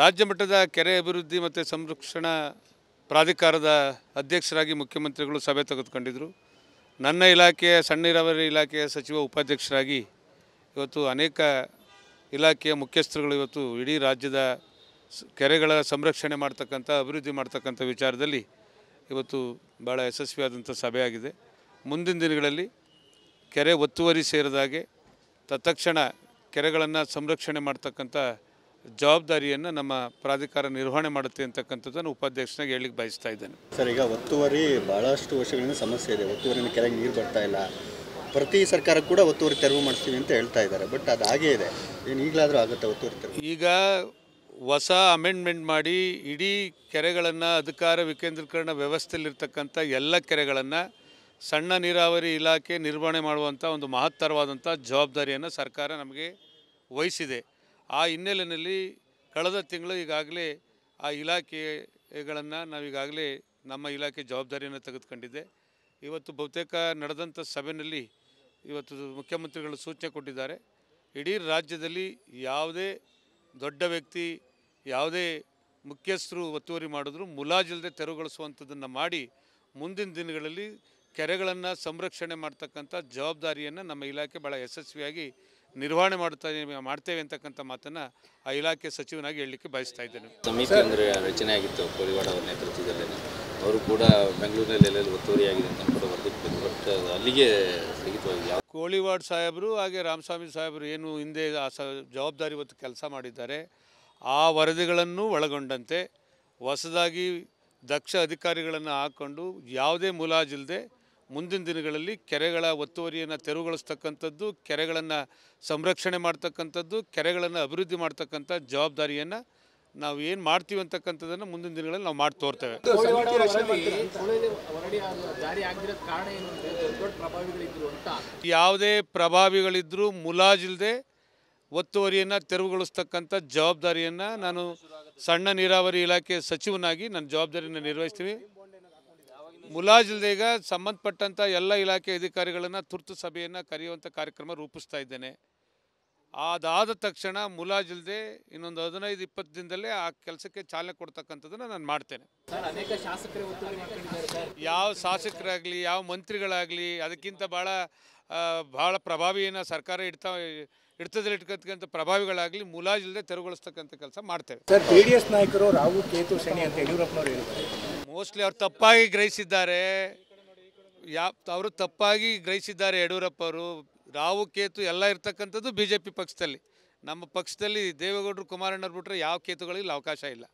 ರಾಜ್ಯ ಮಟ್ಟದ ಕೆರೆ ಅಭಿವೃದ್ಧಿ ಮತ್ತು ಸಂರಕ್ಷಣಾ ಪ್ರಾಧಿಕಾರದ ಅಧ್ಯಕ್ಷರಾಗಿ ಮುಖ್ಯಮಂತ್ರಿಗಳು ಸಭೆ ತೆಗೆದುಕೊಂಡಿದ್ದರು ನನ್ನ ಇಲಾಖೆಯ ಸಣ್ಣ ನೀರಾವರಿ ಇಲಾಖೆಯ ಸಚಿವ ಉಪಾಧ್ಯಕ್ಷರಾಗಿ ಇವತ್ತು ಅನೇಕ ಇಲಾಖೆಯ ಮುಖ್ಯಸ್ಥರುಗಳು ಇವತ್ತು ಇಡೀ ರಾಜ್ಯದ ಕೆರೆಗಳ ಸಂರಕ್ಷಣೆ ಮಾಡ್ತಕ್ಕಂಥ ಅಭಿವೃದ್ಧಿ ಮಾಡ್ತಕ್ಕಂಥ ವಿಚಾರದಲ್ಲಿ ಇವತ್ತು ಭಾಳ ಯಶಸ್ವಿಯಾದಂಥ ಸಭೆಯಾಗಿದೆ ಮುಂದಿನ ದಿನಗಳಲ್ಲಿ ಕೆರೆ ಒತ್ತುವರಿ ಸೇರಿದಾಗೆ ತತ್ಕ್ಷಣ ಕೆರೆಗಳನ್ನು ಸಂರಕ್ಷಣೆ ಮಾಡ್ತಕ್ಕಂಥ ಜವಾಬ್ದಾರಿಯನ್ನು ನಮ್ಮ ಪ್ರಾಧಿಕಾರ ನಿರ್ವಹಣೆ ಮಾಡುತ್ತೆ ಅಂತಕ್ಕಂಥದ್ದನ್ನು ಉಪಾಧ್ಯಕ್ಷನಾಗಿ ಹೇಳಿಕ್ಕೆ ಬಯಸ್ತಾ ಇದ್ದೇನೆ ಸರ್ ಈಗ ಒತ್ತುವರಿ ಭಾಳಷ್ಟು ವರ್ಷಗಳಿಂದ ಸಮಸ್ಯೆ ಇದೆ ಒತ್ತುವರಿನ ಕೆಳಗೆ ನೀರು ಬರ್ತಾ ಇಲ್ಲ ಪ್ರತಿ ಸರ್ಕಾರ ಕೂಡ ಒತ್ತುವರಿ ತೆರವು ಮಾಡ್ತೀವಿ ಅಂತ ಹೇಳ್ತಾ ಇದ್ದಾರೆ ಬಟ್ ಅದು ಹಾಗೇ ಇದೆ ಏನು ಈಗಲಾದರೂ ಆಗುತ್ತೆ ಒತ್ತುವರಿ ತೆರವು ಈಗ ಹೊಸ ಅಮೆಂಡ್ಮೆಂಟ್ ಮಾಡಿ ಇಡೀ ಕೆರೆಗಳನ್ನು ಅಧಿಕಾರ ವಿಕೇಂದ್ರೀಕರಣ ವ್ಯವಸ್ಥೆಯಲ್ಲಿರ್ತಕ್ಕಂಥ ಎಲ್ಲ ಕೆರೆಗಳನ್ನು ಸಣ್ಣ ನೀರಾವರಿ ಇಲಾಖೆ ನಿರ್ವಹಣೆ ಮಾಡುವಂಥ ಒಂದು ಮಹತ್ತರವಾದಂಥ ಜವಾಬ್ದಾರಿಯನ್ನು ಸರ್ಕಾರ ನಮಗೆ ವಹಿಸಿದೆ ಆ ಹಿನ್ನೆಲೆಯಲ್ಲಿ ಕಳೆದ ತಿಂಗಳು ಈಗಾಗಲೇ ಆ ಇಲಾಖೆಗಳನ್ನು ನಾವೀಗಾಗಲೇ ನಮ್ಮ ಇಲಾಖೆ ಜವಾಬ್ದಾರಿಯನ್ನು ತೆಗೆದುಕೊಂಡಿದ್ದೆ ಇವತ್ತು ಬಹುತೇಕ ನಡೆದಂಥ ಸಭೆಯಲ್ಲಿ ಇವತ್ತು ಮುಖ್ಯಮಂತ್ರಿಗಳು ಸೂಚನೆ ಕೊಟ್ಟಿದ್ದಾರೆ ಇಡೀ ರಾಜ್ಯದಲ್ಲಿ ಯಾವುದೇ ದೊಡ್ಡ ವ್ಯಕ್ತಿ ಯಾವುದೇ ಮುಖ್ಯಸ್ಥರು ಒತ್ತುವರಿ ಮಾಡಿದ್ರು ಮುಲಾಜಿಲ್ಲದೆ ತೆರವುಗೊಳಿಸುವಂಥದ್ದನ್ನು ಮಾಡಿ ಮುಂದಿನ ದಿನಗಳಲ್ಲಿ ಕೆರೆಗಳನ್ನು ಸಂರಕ್ಷಣೆ ಮಾಡ್ತಕ್ಕಂಥ ಜವಾಬ್ದಾರಿಯನ್ನು ನಮ್ಮ ಇಲಾಖೆ ಭಾಳ ಯಶಸ್ವಿಯಾಗಿ ನಿರ್ವಹಣೆ ಮಾಡ್ತಾ ಮಾಡ್ತೇವೆ ಅಂತಕ್ಕಂಥ ಮಾತನ್ನು ಆ ಇಲಾಖೆ ಸಚಿವನಾಗಿ ಹೇಳಲಿಕ್ಕೆ ಬಯಸ್ತಾ ಇದ್ದೇನೆ ಸಮಿತಿ ಅಂದರೆ ರಚನೆ ಆಗಿತ್ತು ಕೋಳಿವಾಡ ಅವರ ನೇತೃತ್ವದಲ್ಲಿ ಅವರು ಕೂಡ ಬೆಂಗಳೂರಿನಲ್ಲಿ ಎಲ್ಲೆಲ್ಲಿ ಒತ್ತುವರಿ ಅಂತ ಕೂಡ ವರದಿ ಬಟ್ ಅಲ್ಲಿಗೆ ಸ್ಥಗಿತವಾಗಿ ಕೋಳಿವಾಡ ಸಾಹೇಬರು ಹಾಗೆ ರಾಮಸ್ವಾಮಿ ಸಾಹೇಬರು ಏನು ಹಿಂದೆ ಆ ಸ ಜವಾಬ್ದಾರಿ ಹೊತ್ತು ಕೆಲಸ ಮಾಡಿದ್ದಾರೆ ಆ ವರದಿಗಳನ್ನು ಒಳಗೊಂಡಂತೆ ಹೊಸದಾಗಿ ದಕ್ಷ ಅಧಿಕಾರಿಗಳನ್ನು ಹಾಕ್ಕೊಂಡು ಯಾವುದೇ ಮುಲಾಜಿಲ್ಲದೆ ಮುಂದಿನ ದಿನಗಳಲ್ಲಿ ಕೆರೆಗಳ ಒತ್ತುವರಿಯನ್ನು ತೆರವುಗೊಳಿಸ್ತಕ್ಕಂಥದ್ದು ಕೆರೆಗಳನ್ನು ಸಂರಕ್ಷಣೆ ಮಾಡ್ತಕ್ಕಂಥದ್ದು ಕೆರೆಗಳನ್ನು ಅಭಿವೃದ್ಧಿ ಮಾಡ್ತಕ್ಕಂಥ ಜವಾಬ್ದಾರಿಯನ್ನು ನಾವು ಏನು ಮಾಡ್ತೀವಿ ಅಂತಕ್ಕಂಥದ್ದನ್ನು ಮುಂದಿನ ದಿನಗಳಲ್ಲಿ ನಾವು ಮಾಡಿ ತೋರ್ತೇವೆ ಯಾವುದೇ ಪ್ರಭಾವಿಗಳಿದ್ದರೂ ಮುಲಾಜಿಲ್ಲದೆ ಒತ್ತುವರಿಯನ್ನು ತೆರವುಗೊಳಿಸ್ತಕ್ಕಂಥ ಜವಾಬ್ದಾರಿಯನ್ನು ನಾನು ಸಣ್ಣ ನೀರಾವರಿ ಇಲಾಖೆ ಸಚಿವನಾಗಿ ನನ್ನ ಜವಾಬ್ದಾರಿಯನ್ನು ನಿರ್ವಹಿಸ್ತೀವಿ ಮುಲಾಜಿಲ್ದೀಗ ಸಂಬಂಧಪಟ್ಟಂಥ ಎಲ್ಲ ಇಲಾಖೆ ಅಧಿಕಾರಿಗಳನ್ನು ತುರ್ತು ಸಭೆಯನ್ನು ಕರೆಯುವಂಥ ಕಾರ್ಯಕ್ರಮ ರೂಪಿಸ್ತಾ ಇದ್ದೇನೆ ಅದಾದ ತಕ್ಷಣ ಮುಲಾಜಿಲ್ದೆ ಇನ್ನೊಂದು ಹದಿನೈದು ಇಪ್ಪತ್ತು ದಿನದಲ್ಲೇ ಆ ಕೆಲಸಕ್ಕೆ ಚಾಲನೆ ಕೊಡ್ತಕ್ಕಂಥದ್ದನ್ನು ನಾನು ಮಾಡ್ತೇನೆ ಯಾವ ಶಾಸಕರಾಗಲಿ ಯಾವ ಮಂತ್ರಿಗಳಾಗಲಿ ಅದಕ್ಕಿಂತ ಭಾಳ ಭಾಳ ಪ್ರಭಾವಿಯನ್ನು ಸರ್ಕಾರ ಇಡ್ತಾ ಇಡ್ತದಲ್ಲಿ ಇಟ್ಕಂತ ಪ್ರಭಾವಿಗಳಾಗಲಿ ಮುಲಾಜಿಲ್ಲದೆ ತೆರವುಗೊಳಿಸ್ತಕ್ಕಂಥ ಕೆಲಸ ಮಾಡ್ತೇವೆ ಸರ್ ಜೆ ಡಿ ಎಸ್ ನಾಯಕರು ರಾವು ಕೇತು ಶನಿ ಅಂತ ಯಡಿಯೂರಪ್ಪನವರು ಹೇಳಿದ್ದಾರೆ ಮೋಸ್ಟ್ಲಿ ಅವ್ರು ತಪ್ಪಾಗಿ ಗ್ರಹಿಸಿದ್ದಾರೆ ಯಾ ಅವರು ತಪ್ಪಾಗಿ ಗ್ರಹಿಸಿದ್ದಾರೆ ಯಡಿಯೂರಪ್ಪ ಅವರು ರಾವು ಕೇತು ಎಲ್ಲ ಇರ್ತಕ್ಕಂಥದ್ದು ಬಿ ಜೆ ಪಿ ಪಕ್ಷದಲ್ಲಿ ನಮ್ಮ ಪಕ್ಷದಲ್ಲಿ ದೇವೇಗೌಡರು ಕುಮಾರಣ್ಣವ್ರು ಬಿಟ್ಟರೆ ಯಾವ ಕೇತುಗಳಿಗೆ ಅವಕಾಶ ಇಲ್ಲ